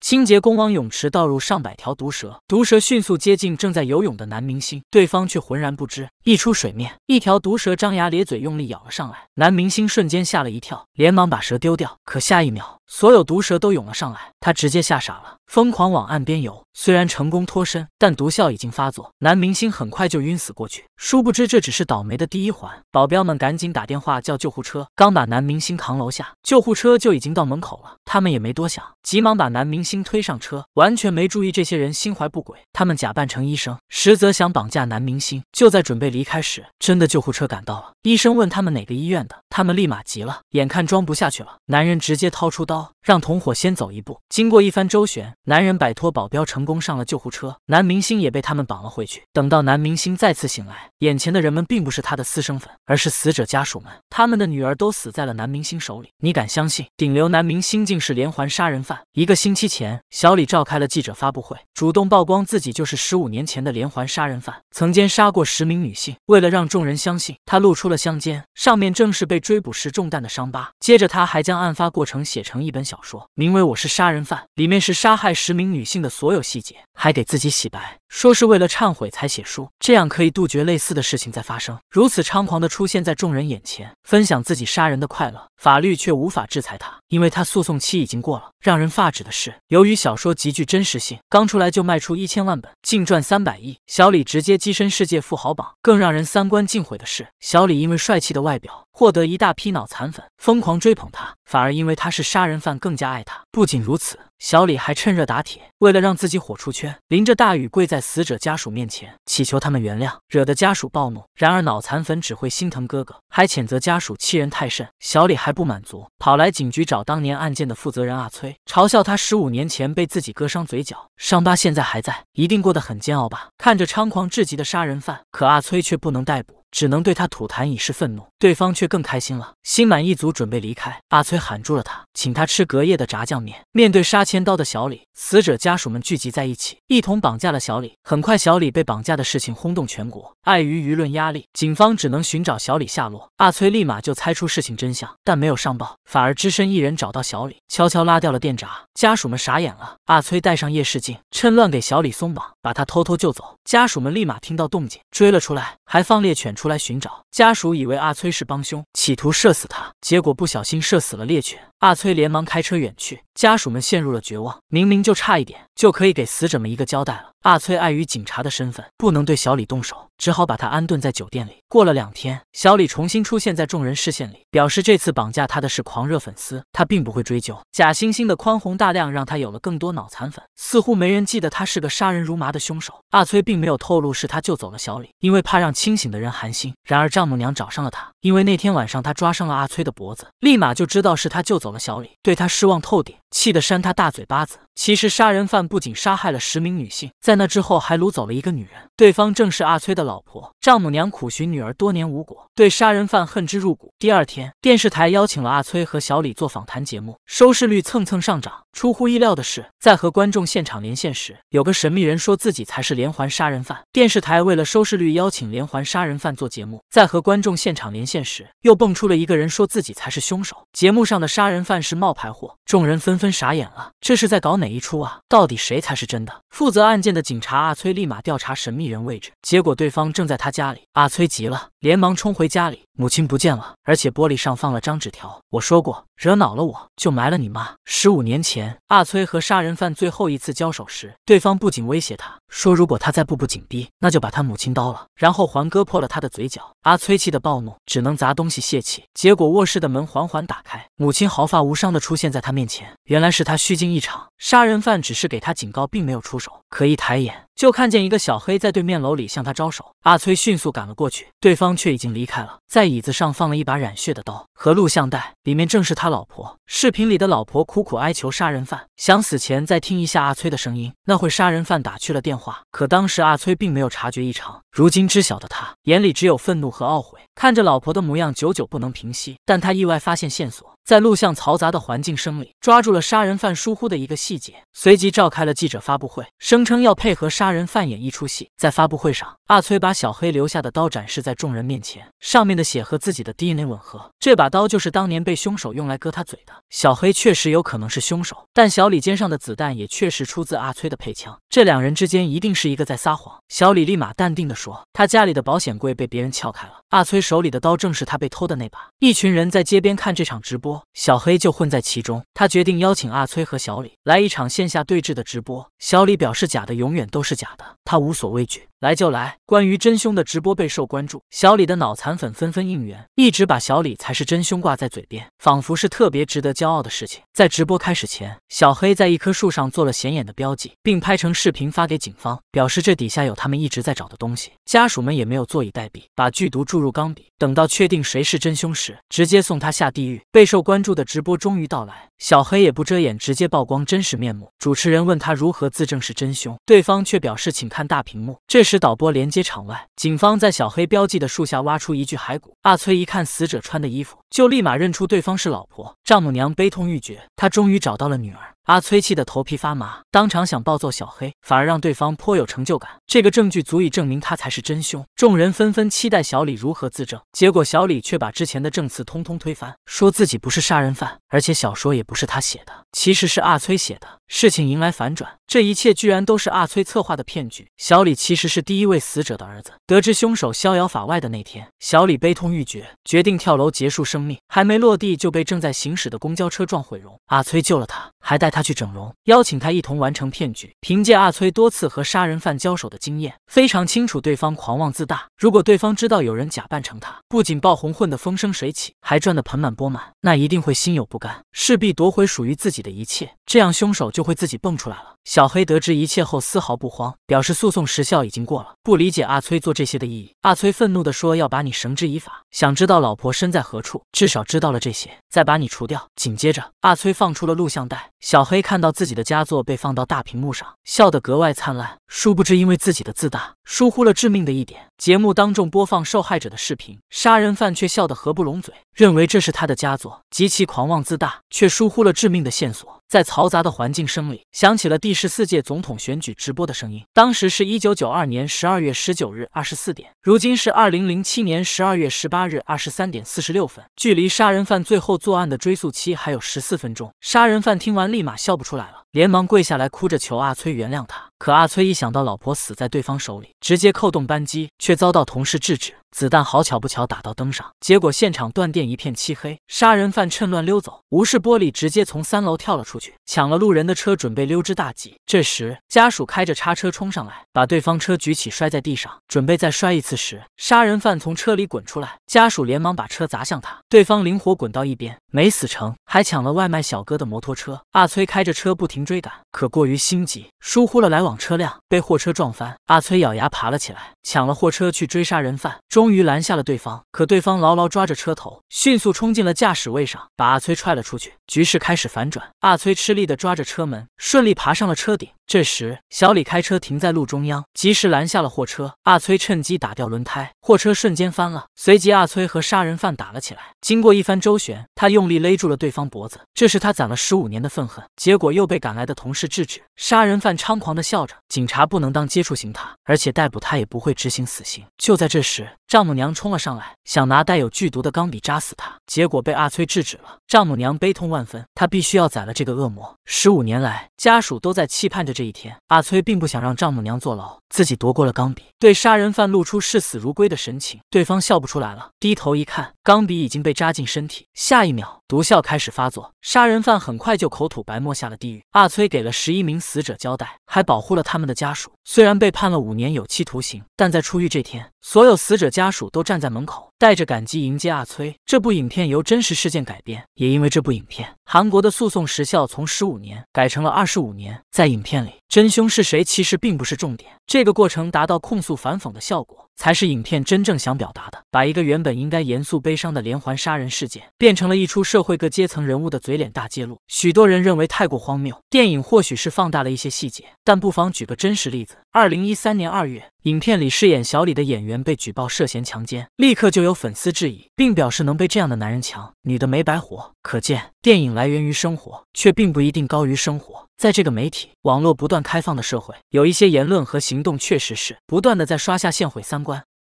清洁工往泳池倒入上百条毒蛇，毒蛇迅速接近正在游泳的男明星，对方却浑然不知。一出水面，一条毒蛇张牙咧嘴，用力咬了上来，男明星瞬间吓了一跳，连忙把蛇丢掉。可下一秒，所有毒蛇都涌了上来，他直接吓傻了，疯狂往岸边游。虽然成功脱身，但毒效已经发作，男明星很快就晕死过去。殊不知这只是倒霉的第一环。保镖们赶紧打电话叫救护车，刚把男明星扛楼下，救护车就已经到门口了。他们也没多想，急忙把男明星推上车，完全没注意这些人心怀不轨。他们假扮成医生，实则想绑架男明星。就在准备离开时，真的救护车赶到了。医生问他们哪个医院的？他们立马急了，眼看装不下去了，男人直接掏出刀，让同伙先走一步。经过一番周旋，男人摆脱保镖，成功上了救护车。男明星也被他们绑了回去。等到男明星再次醒来，眼前的人们并不是他的私生粉，而是死者家属们。他们的女儿都死在了男明星手里。你敢相信，顶流男明星竟是连环杀人犯？一个星期前，小李召开了记者发布会，主动曝光自己就是十五年前的连环杀人犯，曾经杀过十名女性。为了让众人相信，他露出了香肩，上面正是被。追捕时中弹的伤疤。接着，他还将案发过程写成一本小说，名为《我是杀人犯》，里面是杀害十名女性的所有细节，还给自己洗白。说是为了忏悔才写书，这样可以杜绝类似的事情再发生。如此猖狂的出现在众人眼前，分享自己杀人的快乐，法律却无法制裁他，因为他诉讼期已经过了。让人发指的是，由于小说极具真实性，刚出来就卖出一千万本，净赚三百亿，小李直接跻身世界富豪榜。更让人三观尽毁的是，小李因为帅气的外表获得一大批脑残粉，疯狂追捧他，反而因为他是杀人犯更加爱他。不仅如此。小李还趁热打铁，为了让自己火出圈，淋着大雨跪在死者家属面前祈求他们原谅，惹得家属暴怒。然而脑残粉只会心疼哥哥，还谴责家属欺人太甚。小李还不满足，跑来警局找当年案件的负责人阿崔，嘲笑他十五年前被自己割伤嘴角，伤疤现在还在，一定过得很煎熬吧？看着猖狂至极的杀人犯，可阿崔却不能逮捕。只能对他吐痰以示愤怒，对方却更开心了，心满意足准备离开。阿崔喊住了他，请他吃隔夜的炸酱面。面对杀千刀的小李，死者家属们聚集在一起，一同绑架了小李。很快，小李被绑架的事情轰动全国。碍于舆论压力，警方只能寻找小李下落。阿崔立马就猜出事情真相，但没有上报，反而只身一人找到小李，悄悄拉掉了电闸。家属们傻眼了。阿崔带上夜视镜，趁乱给小李松绑，把他偷偷救走。家属们立马听到动静，追了出来，还放猎犬出。出来寻找家属，以为阿崔是帮凶，企图射死他，结果不小心射死了猎犬。阿崔连忙开车远去。家属们陷入了绝望，明明就差一点就可以给死者们一个交代了。阿崔碍于警察的身份，不能对小李动手，只好把他安顿在酒店里。过了两天，小李重新出现在众人视线里，表示这次绑架他的是狂热粉丝，他并不会追究。假惺惺的宽宏大量让他有了更多脑残粉，似乎没人记得他是个杀人如麻的凶手。阿崔并没有透露是他救走了小李，因为怕让清醒的人寒心。然而丈母娘找上了他，因为那天晚上他抓伤了阿崔的脖子，立马就知道是他救走了小李，对他失望透顶。气得扇他大嘴巴子。其实杀人犯不仅杀害了十名女性，在那之后还掳走了一个女人，对方正是阿崔的老婆。丈母娘苦寻女儿多年无果，对杀人犯恨之入骨。第二天，电视台邀请了阿崔和小李做访谈节目，收视率蹭蹭上涨。出乎意料的是，在和观众现场连线时，有个神秘人说自己才是连环杀人犯。电视台为了收视率邀请连环杀人犯做节目，在和观众现场连线时又蹦出了一个人说自己才是凶手。节目上的杀人犯是冒牌货，众人纷纷傻眼了，这是在搞哪？哪一出啊？到底谁才是真的？负责案件的警察阿崔立马调查神秘人位置，结果对方正在他家里。阿崔急了，连忙冲回家里，母亲不见了，而且玻璃上放了张纸条。我说过，惹恼了我就埋了你妈。十五年前，阿崔和杀人犯最后一次交手时，对方不仅威胁他说如果他再步步紧逼，那就把他母亲刀了，然后还割破了他的嘴角。阿崔气得暴怒，只能砸东西泄气。结果卧室的门缓缓打开，母亲毫发无伤的出现在他面前，原来是他虚惊一场，杀人犯只是给他警告，并没有出手。可一抬眼。就看见一个小黑在对面楼里向他招手，阿崔迅速赶了过去，对方却已经离开了，在椅子上放了一把染血的刀和录像带，里面正是他老婆。视频里的老婆苦苦哀求杀人犯，想死前再听一下阿崔的声音。那会杀人犯打去了电话，可当时阿崔并没有察觉异常。如今知晓的他，眼里只有愤怒和懊悔。看着老婆的模样，久久不能平息。但他意外发现线索，在录像嘈杂的环境声里，抓住了杀人犯疏忽的一个细节，随即召开了记者发布会，声称要配合杀人犯演一出戏。在发布会上，阿崔把小黑留下的刀展示在众人面前，上面的血和自己的 DNA 吻合，这把刀就是当年被凶手用来割他嘴的。小黑确实有可能是凶手，但小李肩上的子弹也确实出自阿崔的配枪，这两人之间一定是一个在撒谎。小李立马淡定地说：“他家里的保险柜被别人撬开了。”阿崔。手里的刀正是他被偷的那把。一群人在街边看这场直播，小黑就混在其中。他决定邀请阿崔和小李来一场线下对峙的直播。小李表示：“假的永远都是假的，他无所畏惧。”来就来，关于真凶的直播备受关注，小李的脑残粉纷纷应援，一直把小李才是真凶挂在嘴边，仿佛是特别值得骄傲的事情。在直播开始前，小黑在一棵树上做了显眼的标记，并拍成视频发给警方，表示这底下有他们一直在找的东西。家属们也没有坐以待毙，把剧毒注入钢笔，等到确定谁是真凶时，直接送他下地狱。备受关注的直播终于到来，小黑也不遮掩，直接曝光真实面目。主持人问他如何自证是真凶，对方却表示请看大屏幕。这时。导播连接场外，警方在小黑标记的树下挖出一具骸骨。阿崔一看死者穿的衣服，就立马认出对方是老婆。丈母娘悲痛欲绝，她终于找到了女儿。阿崔气得头皮发麻，当场想暴揍小黑，反而让对方颇有成就感。这个证据足以证明他才是真凶。众人纷纷期待小李如何自证，结果小李却把之前的证词通通推翻，说自己不是杀人犯，而且小说也不是他写的，其实是阿崔写的。事情迎来反转，这一切居然都是阿崔策划的骗局。小李其实是第一位死者的儿子。得知凶手逍遥法外的那天，小李悲痛欲绝，决定跳楼结束生命，还没落地就被正在行驶的公交车撞毁容。阿崔救了他。还带他去整容，邀请他一同完成骗局。凭借阿崔多次和杀人犯交手的经验，非常清楚对方狂妄自大。如果对方知道有人假扮成他，不仅爆红混得风生水起，还赚得盆满钵满，那一定会心有不甘，势必夺回属于自己的一切。这样凶手就会自己蹦出来了。小黑得知一切后丝毫不慌，表示诉讼时效已经过了，不理解阿崔做这些的意义。阿崔愤怒地说：“要把你绳之以法，想知道老婆身在何处，至少知道了这些，再把你除掉。”紧接着，阿崔放出了录像带。小黑看到自己的佳作被放到大屏幕上，笑得格外灿烂。殊不知，因为自己的自大，疏忽了致命的一点。节目当众播放受害者的视频，杀人犯却笑得合不拢嘴，认为这是他的佳作，极其狂妄自大，却疏忽了致命的线索。在嘈杂的环境声里，响起了第十四届总统选举直播的声音。当时是一九九二年十二月十九日二十四点，如今是二零零七年十二月十八日二十三点四十六分，距离杀人犯最后作案的追诉期还有十四分钟。杀人犯听完，立马笑不出来了。连忙跪下来，哭着求阿崔原谅他。可阿崔一想到老婆死在对方手里，直接扣动扳机，却遭到同事制止。子弹好巧不巧打到灯上，结果现场断电，一片漆黑。杀人犯趁乱溜走，无视玻璃，直接从三楼跳了出去，抢了路人的车，准备溜之大吉。这时，家属开着叉车冲上来，把对方车举起摔在地上，准备再摔一次时，杀人犯从车里滚出来，家属连忙把车砸向他，对方灵活滚到一边，没死成，还抢了外卖小哥的摩托车。阿崔开着车不停追赶，可过于心急，疏忽了来往车辆，被货车撞翻。阿崔咬牙爬了起来，抢了货车去追杀人犯，终。终于拦下了对方，可对方牢牢抓着车头，迅速冲进了驾驶位上，把阿崔踹了出去。局势开始反转，阿崔吃力地抓着车门，顺利爬上了车顶。这时，小李开车停在路中央，及时拦下了货车。阿崔趁机打掉轮胎，货车瞬间翻了。随即，阿崔和杀人犯打了起来。经过一番周旋，他用力勒住了对方脖子，这是他攒了十五年的愤恨。结果又被赶来的同事制止。杀人犯猖狂地笑着：“警察不能当接触型他，而且逮捕他也不会执行死刑。”就在这时，丈母娘冲了上来，想拿带有剧毒的钢笔扎死他，结果被阿崔制止了。丈母娘悲痛万分，她必须要宰了这个恶魔。十五年来，家属都在期盼着这一天。阿崔并不想让丈母娘坐牢。自己夺过了钢笔，对杀人犯露出视死如归的神情，对方笑不出来了。低头一看，钢笔已经被扎进身体。下一秒，毒效开始发作，杀人犯很快就口吐白沫，下了地狱。阿崔给了十一名死者交代，还保护了他们的家属。虽然被判了五年有期徒刑，但在出狱这天，所有死者家属都站在门口，带着感激迎接阿崔。这部影片由真实事件改编，也因为这部影片，韩国的诉讼时效从十五年改成了二十五年。在影片里，真凶是谁其实并不是重点。这个过程达到控诉反讽的效果，才是影片真正想表达的。把一个原本应该严肃悲伤的连环杀人事件，变成了一出社会各阶层人物的嘴脸大揭露。许多人认为太过荒谬，电影或许是放大了一些细节，但不妨举个真实例子：二零一三年二月。影片里饰演小李的演员被举报涉嫌强奸，立刻就有粉丝质疑，并表示能被这样的男人强，女的没白活。可见，电影来源于生活，却并不一定高于生活。在这个媒体网络不断开放的社会，有一些言论和行动确实是不断的在刷下线、毁三观。